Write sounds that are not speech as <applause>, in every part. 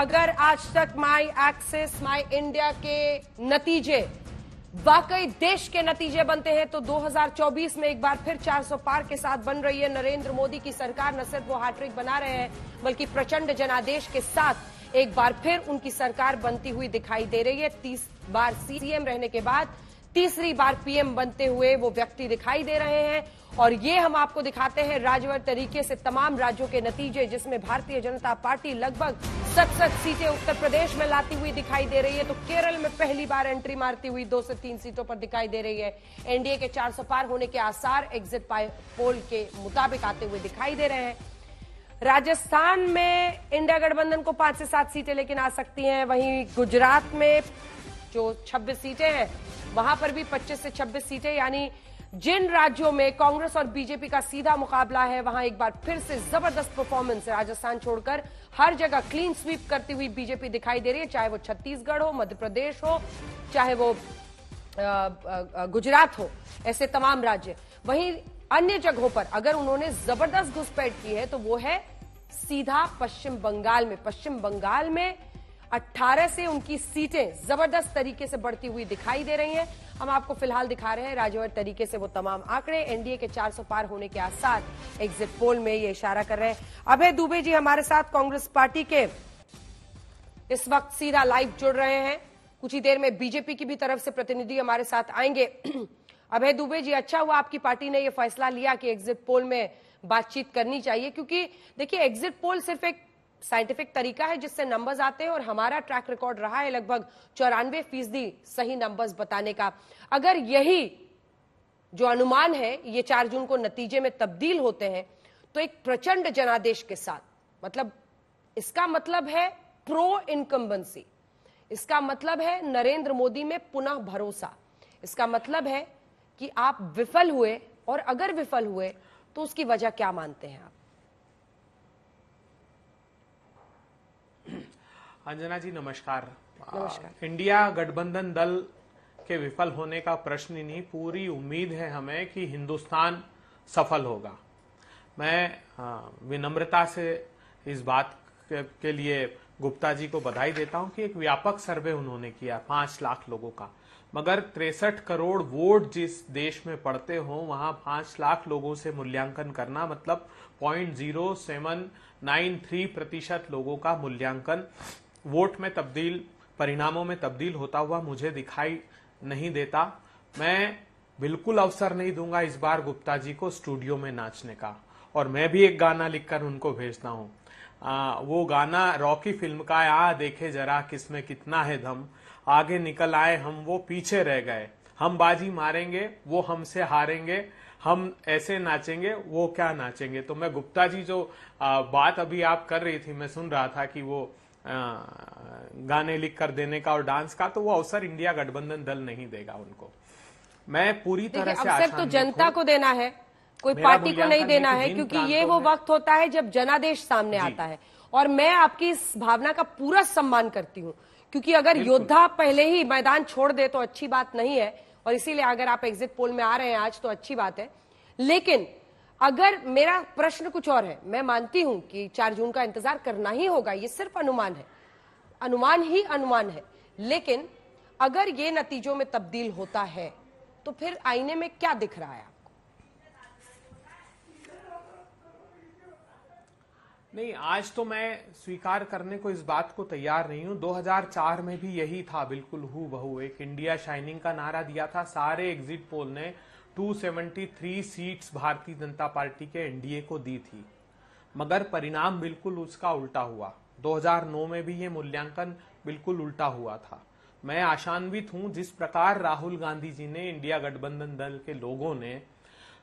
अगर आज तक माई एक्सेस माई इंडिया के नतीजे वाकई देश के नतीजे बनते हैं तो 2024 में एक बार फिर 400 पार के साथ बन रही है नरेंद्र मोदी की सरकार न सिर्फ वो हैट्रिक बना रहे हैं बल्कि प्रचंड जनादेश के साथ एक बार फिर उनकी सरकार बनती हुई दिखाई दे रही है तीस बार सीएम रहने के बाद तीसरी बार पीएम बनते हुए वो व्यक्ति दिखाई दे रहे हैं और ये हम आपको दिखाते हैं राजवर तरीके से तमाम राज्यों के नतीजे जिसमें भारतीय जनता पार्टी लगभग सतसठ सीटें उत्तर प्रदेश में लाती हुई दिखाई दे रही है तो केरल में पहली बार एंट्री मारती हुई दो से तीन सीटों पर दिखाई दे रही है एनडीए के चार सौ पार होने के आसार एग्जिट पोल के मुताबिक आते हुए दिखाई दे रहे हैं राजस्थान में इंडिया गठबंधन को पांच से सात सीटें लेकिन आ सकती हैं वहीं गुजरात में जो 26 सीटें हैं वहां पर भी 25 से 26 सीटें यानी जिन राज्यों में कांग्रेस और बीजेपी का सीधा मुकाबला है वहां एक बार फिर से जबरदस्त परफॉर्मेंस है राजस्थान छोड़कर हर जगह क्लीन स्वीप करती हुई बीजेपी दिखाई दे रही है चाहे वो छत्तीसगढ़ हो मध्य प्रदेश हो चाहे वो गुजरात हो ऐसे तमाम राज्य वहीं अन्य जगहों पर अगर उन्होंने जबरदस्त घुसपैठ की है तो वो है सीधा पश्चिम बंगाल में पश्चिम बंगाल में 18 से उनकी सीटें जबरदस्त तरीके से बढ़ती हुई दिखाई दे रही हैं हम आपको फिलहाल दिखा रहे हैं राजवर तरीके से वो तमाम आंकड़े एनडीए के 400 पार होने के आसार एग्जिट पोल में ये इशारा कर रहे हैं अभय दुबे जी हमारे साथ कांग्रेस पार्टी के इस वक्त सीधा लाइव जुड़ रहे हैं कुछ ही देर में बीजेपी की भी तरफ से प्रतिनिधि हमारे साथ आएंगे <clears throat> अभय दुबे जी अच्छा हुआ आपकी पार्टी ने यह फैसला लिया कि एग्जिट पोल में बातचीत करनी चाहिए क्योंकि देखिए एग्जिट पोल सिर्फ एक साइंटिफिक तरीका है जिससे नंबर्स आते हैं और हमारा ट्रैक रिकॉर्ड रहा है लगभग चौरानवे फीसदी सही नंबर्स बताने का अगर यही जो अनुमान है ये चार जून को नतीजे में तब्दील होते हैं तो एक प्रचंड जनादेश के साथ मतलब इसका मतलब है प्रो इनकम्बेंसी इसका मतलब है नरेंद्र मोदी में पुनः भरोसा इसका मतलब है कि आप विफल हुए और अगर विफल हुए तो उसकी वजह क्या मानते हैं आप अंजना जी नमस्कार नमस्कार इंडिया गठबंधन दल के विफल होने का प्रश्न ही नहीं पूरी उम्मीद है हमें कि हिंदुस्तान सफल होगा मैं विनम्रता से इस बात के लिए गुप्ता जी को बधाई देता हूं कि एक व्यापक सर्वे उन्होंने किया पांच लाख लोगों का मगर तिरसठ करोड़ वोट जिस देश में पड़ते हों वहां पांच लाख लोगों से मूल्यांकन करना मतलब point zero seven nine three प्रतिशत लोगों का मूल्यांकन वोट में तब्दील परिणामों में तब्दील होता हुआ मुझे दिखाई नहीं देता मैं बिल्कुल अवसर नहीं दूंगा इस बार गुप्ता जी को स्टूडियो में नाचने का और मैं भी एक गाना लिखकर उनको भेजता हूँ वो गाना रॉकी फिल्म का आ देखे जरा किसमें कितना है दम आगे निकल आए हम वो पीछे रह गए हम बाजी मारेंगे वो हमसे हारेंगे हम ऐसे नाचेंगे वो क्या नाचेंगे तो मैं गुप्ता जी जो बात अभी आप कर रही थी मैं सुन रहा था कि वो गाने लिख कर देने का और डांस का तो वो अवसर इंडिया गठबंधन दल नहीं देगा उनको मैं पूरी तरह से अवसर तो जनता को देना है कोई पार्टी को नहीं देना है क्योंकि ये वो वक्त होता है जब जनादेश सामने आता है और मैं आपकी इस भावना का पूरा सम्मान करती हूँ क्योंकि अगर योद्धा पहले ही मैदान छोड़ दे तो अच्छी बात नहीं है और इसीलिए अगर आप एग्जिट पोल में आ रहे हैं आज तो अच्छी बात है लेकिन अगर मेरा प्रश्न कुछ और है मैं मानती हूं कि चार जून का इंतजार करना ही होगा ये सिर्फ अनुमान है अनुमान ही अनुमान है लेकिन अगर ये नतीजों में तब्दील होता है तो फिर आईने में क्या दिख रहा है आपको नहीं आज तो मैं स्वीकार करने को इस बात को तैयार नहीं हूं 2004 में भी यही था बिल्कुल हु बहु एक इंडिया शाइनिंग का नारा दिया था सारे एग्जिट पोल ने 273 सीट्स भारतीय जनता पार्टी के एनडीए को दी थी मगर परिणाम बिल्कुल उसका उल्टा हुआ 2009 में भी ये मूल्यांकन बिल्कुल उल्टा हुआ था मैं आशान्वित हूं जिस प्रकार राहुल गांधी जी ने इंडिया गठबंधन दल के लोगों ने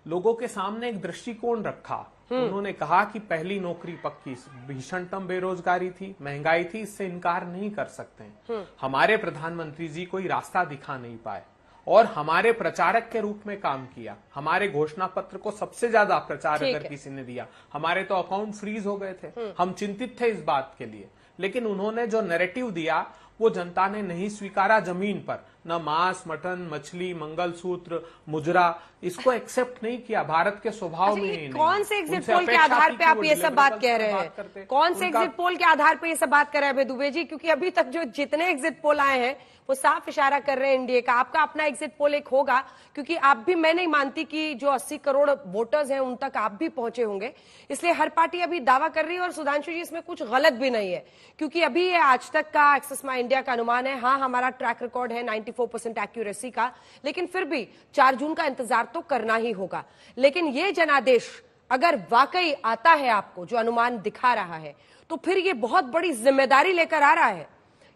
लोगों के सामने एक दृष्टिकोण रखा हम्म। उन्होंने कहा कि पहली नौकरी पक्की भीषणतम बेरोजगारी थी महंगाई थी इससे इनकार नहीं कर सकते हम्म। हमारे प्रधानमंत्री जी कोई रास्ता दिखा नहीं पाए और हमारे प्रचारक के रूप में काम किया हमारे घोषणा पत्र को सबसे ज्यादा प्रचार अगर किसी ने दिया हमारे तो अकाउंट फ्रीज हो गए थे हम्म। हम चिंतित थे इस बात के लिए लेकिन उन्होंने जो नैरेटिव दिया वो जनता ने नहीं स्वीकारा जमीन पर ना मांस मटन मछली मंगलसूत्र मुजरा इसको एक्सेप्ट नहीं किया भारत के स्वभाव अच्छा, में नहीं कौन से एग्जिट पोल के आधार पे आप ये सब बात कह रहे हैं कौन से एग्जिट पोल के आधार पे ये सब बात कर रहे हैं दुबे जी क्योंकि अभी तक जो जितने एग्जिट पोल आए हैं वो साफ इशारा कर रहे हैं इंडिया का आपका अपना एग्जिट पोल एक होगा क्योंकि आप भी मैं नहीं मानती कि जो 80 करोड़ वोटर्स हैं उन तक आप भी पहुंचे होंगे इसलिए हर पार्टी अभी दावा कर रही है और सुधांशु जी इसमें कुछ गलत भी नहीं है क्योंकि अभी ये आज तक का एक्सेस माई इंडिया का अनुमान है हाँ हमारा ट्रैक रिकॉर्ड है नाइन्टी फोर परसेंट एक्यूरेसी का लेकिन फिर भी चार जून का इंतजार तो करना ही होगा लेकिन ये जनादेश अगर वाकई आता है आपको जो अनुमान दिखा रहा है तो फिर ये बहुत बड़ी जिम्मेदारी लेकर आ रहा है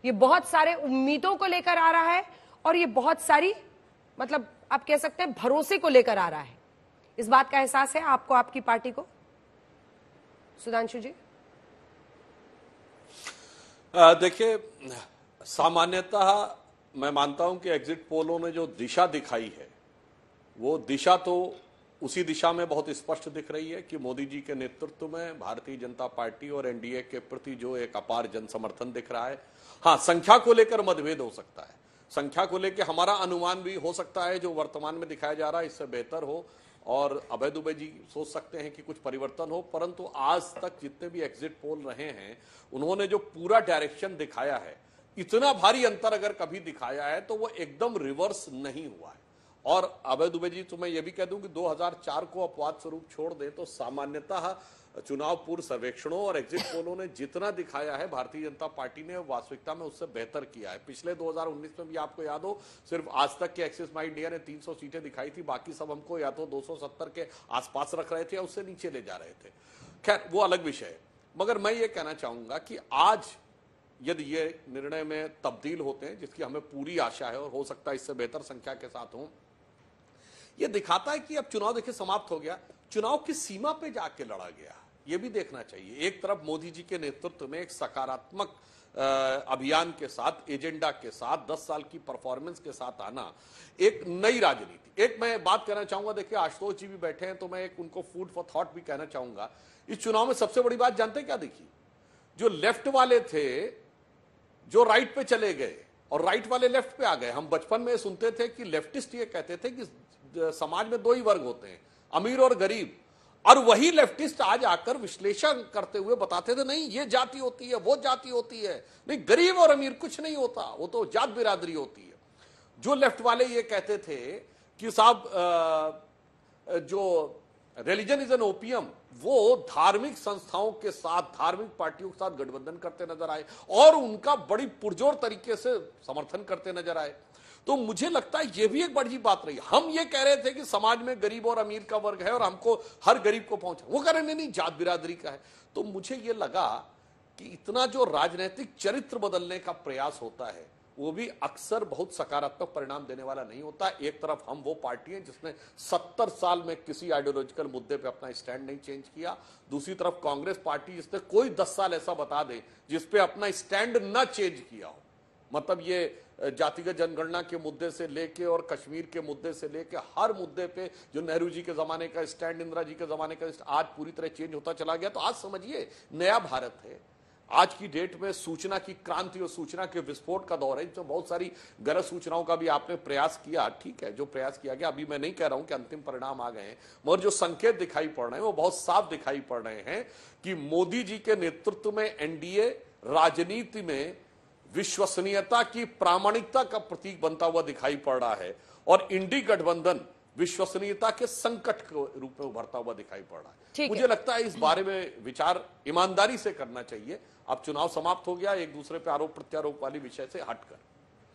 ये बहुत सारे उम्मीदों को लेकर आ रहा है और ये बहुत सारी मतलब आप कह सकते हैं भरोसे को लेकर आ रहा है इस बात का एहसास है आपको आपकी पार्टी को सुधांशु जी देखिए सामान्यतः मैं मानता हूं कि एग्जिट पोलों ने जो दिशा दिखाई है वो दिशा तो उसी दिशा में बहुत स्पष्ट दिख रही है कि मोदी जी के नेतृत्व में भारतीय जनता पार्टी और एनडीए के प्रति जो एक अपार जन समर्थन दिख रहा है हाँ संख्या को लेकर मतभेद हो सकता है संख्या को लेकर हमारा अनुमान भी हो सकता है जो वर्तमान में दिखाया जा रहा है इससे बेहतर हो और अभय दुबे जी सोच सकते हैं कि कुछ परिवर्तन हो परंतु आज तक जितने भी एग्जिट पोल रहे हैं उन्होंने जो पूरा डायरेक्शन दिखाया है इतना भारी अंतर अगर कभी दिखाया है तो वो एकदम रिवर्स नहीं हुआ है और अभय दुबे जी तो मैं ये भी कह दूं कि 2004 को अपवाद स्वरूप छोड़ दें तो सामान्यतः चुनाव पूर्व सर्वेक्षणों और एग्जिट पोलों ने जितना दिखाया है भारतीय जनता पार्टी ने वास्तविकता में उससे बेहतर किया है पिछले 2019 में भी आपको याद हो सिर्फ आज तक के एक्सिस माई इंडिया ने 300 सीटें दिखाई थी बाकी सब हमको या तो 270 के आसपास रख रहे थे या उससे नीचे ले जा रहे थे खैर वो अलग विषय है मगर मैं ये कहना चाहूंगा कि आज यदि ये निर्णय में तब्दील होते हैं जिसकी हमें पूरी आशा है और हो सकता है इससे बेहतर संख्या के साथ हों ये दिखाता है कि अब चुनाव देखिए समाप्त हो गया चुनाव की सीमा पे जाके लड़ा गया ये भी देखना चाहिए एक तरफ मोदी जी के नेतृत्व में एक सकारात्मक अभियान के साथ एजेंडा के साथ 10 साल की परफॉर्मेंस के साथ आना एक नई राजनीति एक मैं बात कहना चाहूंगा देखिए आशुतोष जी भी बैठे हैं तो मैं एक उनको फूड फॉर थॉट भी कहना चाहूंगा इस चुनाव में सबसे बड़ी बात जानते क्या देखी जो लेफ्ट वाले थे जो राइट पे चले गए और राइट वाले लेफ्ट पे आ गए हम बचपन में सुनते थे कि लेफ्टिस्ट ये कहते थे कि समाज में दो ही वर्ग होते हैं अमीर और गरीब और वही लेफ्टिस्ट आज आकर विश्लेषण करते हुए बताते थे नहीं ये जाति होती है वो जाति होती है नहीं गरीब और अमीर कुछ नहीं होता वो तो जात बिरादरी होती है जो लेफ्ट वाले ये कहते थे कि साहब जो रिलीजन इज एन ओपियम वो धार्मिक संस्थाओं के साथ धार्मिक पार्टियों के साथ गठबंधन करते नजर आए और उनका बड़ी पुरजोर तरीके से समर्थन करते नजर आए तो मुझे लगता है यह भी एक बड़ी बात रही हम ये कह रहे थे कि समाज में गरीब और अमीर का वर्ग है और हमको हर गरीब को पहुंचा वो कह रहे नहीं नहीं जात बिरादरी का है तो मुझे ये लगा कि इतना जो राजनीतिक चरित्र बदलने का प्रयास होता है वो भी अक्सर बहुत सकारात्मक परिणाम देने वाला नहीं होता एक तरफ हम वो पार्टी हैं जिसने सत्तर साल में किसी आइडियोलॉजिकल मुद्दे पे अपना स्टैंड नहीं चेंज किया दूसरी तरफ कांग्रेस पार्टी जिसने कोई दस साल ऐसा बता दे जिसपे अपना स्टैंड न चेंज किया हो मतलब ये जातिगत जनगणना के मुद्दे से लेके और कश्मीर के मुद्दे से लेके हर मुद्दे पे जो नेहरू जी के ज़माने का स्टैंड इंदिरा जी के ज़माने का आज पूरी तरह चेंज होता चला गया तो आज समझिए नया भारत है आज की डेट में सूचना की क्रांति और सूचना के विस्फोट का दौर है जो बहुत सारी गलत सूचनाओं का भी आपने प्रयास किया ठीक है जो प्रयास किया गया अभी मैं नहीं कह रहा हूं कि अंतिम परिणाम आ गए हैं मगर जो संकेत दिखाई पड़ रहे हैं वो बहुत साफ दिखाई पड़ रहे हैं कि मोदी जी के नेतृत्व में एनडीए राजनीति में विश्वसनीयता की प्रामाणिकता का प्रतीक बनता हुआ दिखाई पड़ रहा है और इंडी गठबंधन विश्वसनीयता के संकट के रूप में उभरता हुआ दिखाई पड़ रहा है मुझे है। लगता है इस बारे में विचार ईमानदारी से करना चाहिए अब चुनाव समाप्त हो गया एक दूसरे पे आरोप प्रत्यारोप वाली विषय से हटकर